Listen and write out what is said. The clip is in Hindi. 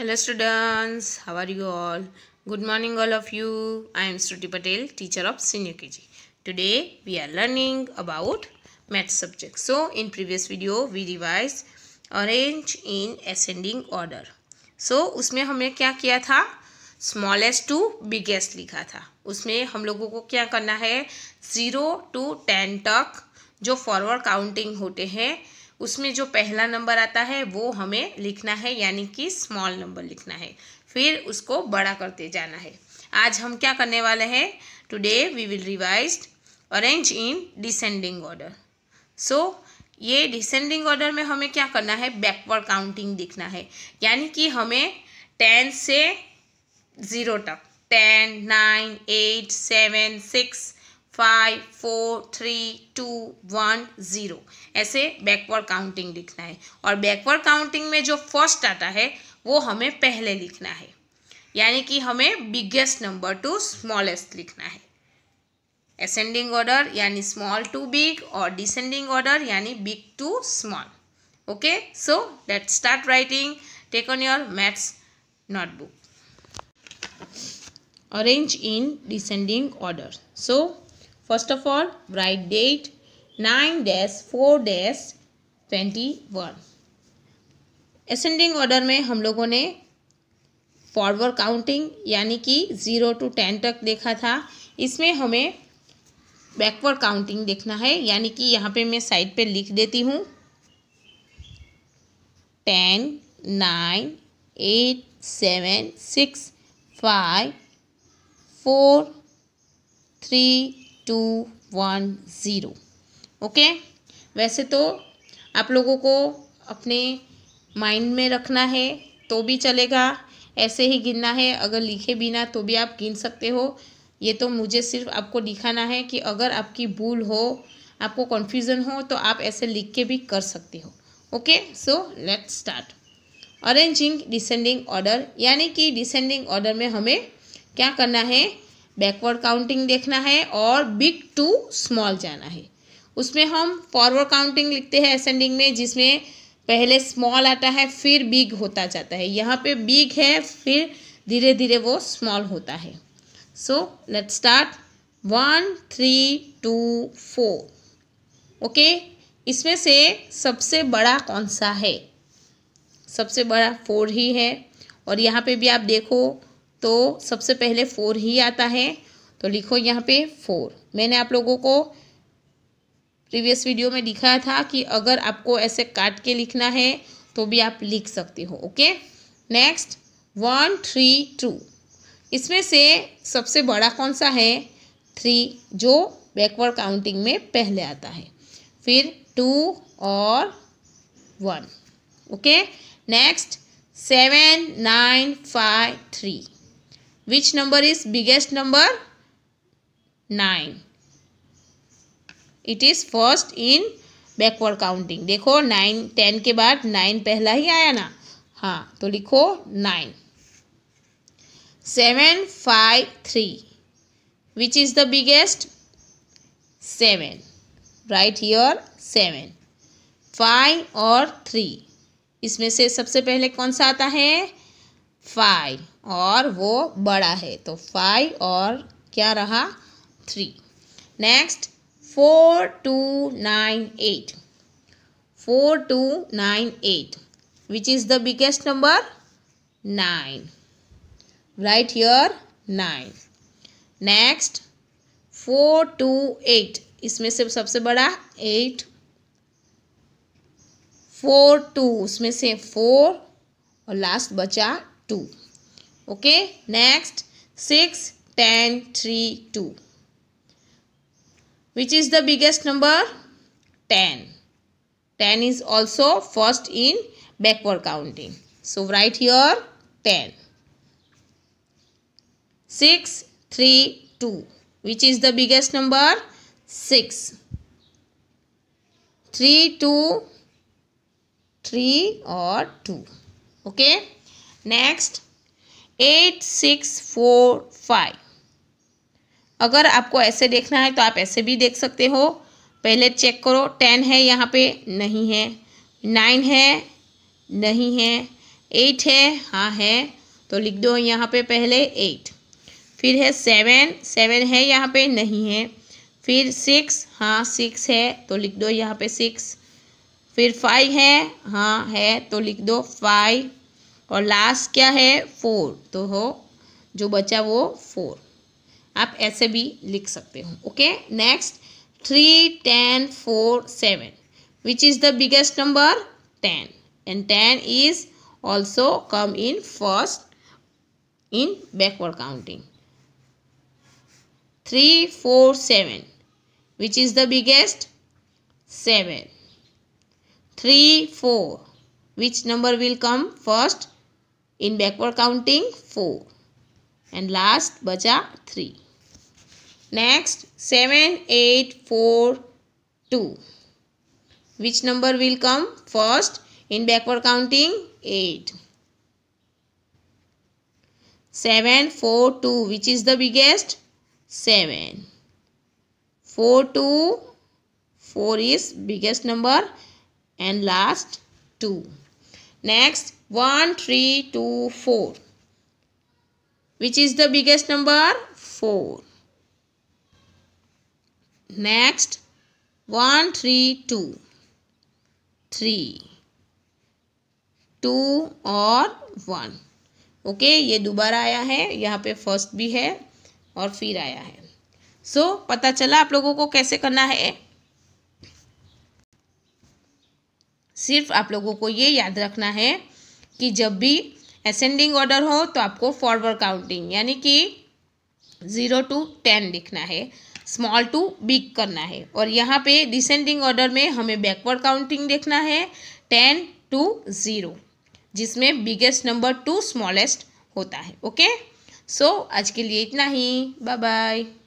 Hello students how are you all good morning all of you I am Shruti Patel teacher of senior K G today we are learning about maths subject so in previous video we revise arrange in ascending order so उसमें हमने क्या किया था स्मॉलेस्ट टू बिगेस्ट लिखा था उसमें हम लोगों को क्या करना है जीरो टू टेन तक जो फॉरवर्ड काउंटिंग होते हैं उसमें जो पहला नंबर आता है वो हमें लिखना है यानी कि स्मॉल नंबर लिखना है फिर उसको बड़ा करते जाना है आज हम क्या करने वाले हैं today we will revise arrange in descending order so ये डिसेंडिंग ऑर्डर में हमें क्या करना है बैकवर्ड काउंटिंग देखना है यानी कि हमें टेन से ज़ीरो तक ten nine eight seven six five four three two one zero ऐसे बैकवर्ड काउंटिंग लिखना है और बैकवर्ड काउंटिंग में जो फर्स्ट आता है वो हमें पहले लिखना है यानी कि हमें बिगेस्ट नंबर टू स्मॉलेस्ट लिखना है असेंडिंग ऑर्डर यानी स्मॉल टू बिग और डिसेंडिंग ऑर्डर यानी big to small okay so let start writing take on your maths notebook arrange in descending order so First of all, write date dash twenty one ascending order में हम लोगों ने फॉरवर्ड काउंटिंग यानी कि ज़ीरो टू टेन तक देखा था इसमें हमें बैकवर्ड काउंटिंग देखना है यानी कि यहाँ पे मैं साइड पे लिख देती हूँ ten nine eight seven six five four three two one zero okay वैसे तो आप लोगों को अपने माइंड में रखना है तो भी चलेगा ऐसे ही गिनना है अगर लिखे बिना तो भी आप गिन सकते हो ये तो मुझे सिर्फ आपको दिखाना है कि अगर आपकी भूल हो आपको कन्फ्यूज़न हो तो आप ऐसे लिख के भी कर सकते हो okay so let's start arranging descending order यानी कि डिसेंडिंग ऑर्डर में हमें क्या करना है बैकवर्ड काउंटिंग देखना है और बिग टू स्मॉल जाना है उसमें हम फॉरवर्ड काउंटिंग लिखते हैं असेंडिंग में जिसमें पहले स्मॉल आता है फिर बिग होता जाता है यहाँ पे बिग है फिर धीरे धीरे वो स्मॉल होता है so let start one three two four okay इसमें से सबसे बड़ा कौन सा है सबसे बड़ा फोर ही है और यहाँ पे भी आप देखो तो सबसे पहले फोर ही आता है तो लिखो यहाँ पे फोर मैंने आप लोगों को प्रीवियस वीडियो में दिखाया था कि अगर आपको ऐसे काट के लिखना है तो भी आप लिख सकते हो okay next one three two इसमें से सबसे बड़ा कौन सा है थ्री जो बैकवर्ड काउंटिंग में पहले आता है फिर टू और one okay next seven nine five three which number is biggest number nine it is first in backward counting देखो नाइन टेन के बाद नाइन पहला ही आया ना हाँ तो लिखो nine seven five three which is the biggest seven right here seven five और थ्री इसमें से सबसे पहले कौन सा आता है फाइव और वो बड़ा है तो फाइव और क्या रहा three next four two nine eight four two nine eight which is the biggest number nine right here nine next four two eight इसमें से सबसे बड़ा एट फोर टू उसमें से फोर और लास्ट बचा two Okay. Next 6, 10, 3, 2. Which is the biggest number? 10. 10 is also first in backward counting. So write here 10. 6, 3, 2. Which is the biggest number? 6. 3, 2, 3 or 2. Okay. Next eight six four five अगर आपको ऐसे देखना है तो आप ऐसे भी देख सकते हो पहले चेक करो टेन है यहाँ पे नहीं है नाइन है नहीं है एट है हाँ है तो लिख दो यहाँ पे पहले एट फिर है सेवन सेवन है यहाँ पे नहीं है फिर सिक्स हाँ सिक्स है तो लिख दो यहाँ पे सिक्स फिर फाइव है हाँ है तो लिख दो फाइव और लास्ट क्या है फोर तो हो जो बचा वो फोर आप ऐसे भी लिख सकते हो okay next three ten four seven which is the biggest number ten and ten is also come in first in backward counting three four seven which is the biggest seven three four which number will come first In backward counting, 4. And last, Baja 3. Next, 7, 8, 4, 2. Which number will come first? In backward counting, 8. 7, 4, 2. Which is the biggest? 7. 4, 2, 4 is biggest number and last 2. Next, 1, 3, 2, 4. Which is the biggest number? 4. Next, 1, 3, 2. 3. 2 और 1. ओके okay, ये दोबारा आया है यहाँ पे फर्स्ट भी है और फिर आया है सो so, पता चला आप लोगों को कैसे करना है सिर्फ आप लोगों को ये याद रखना है कि जब भी असेंडिंग ऑर्डर हो तो आपको फॉरवर्ड काउंटिंग यानी कि ज़ीरो टू टेन लिखना है स्मॉल टू बिग करना है और यहाँ पे डिसेंडिंग ऑर्डर में हमें बैकवर्ड काउंटिंग देखना है टेन टू ज़ीरो जिसमें बिगेस्ट नंबर टू स्मॉलेस्ट होता है ओके सो so, आज के लिए इतना ही बाय बाय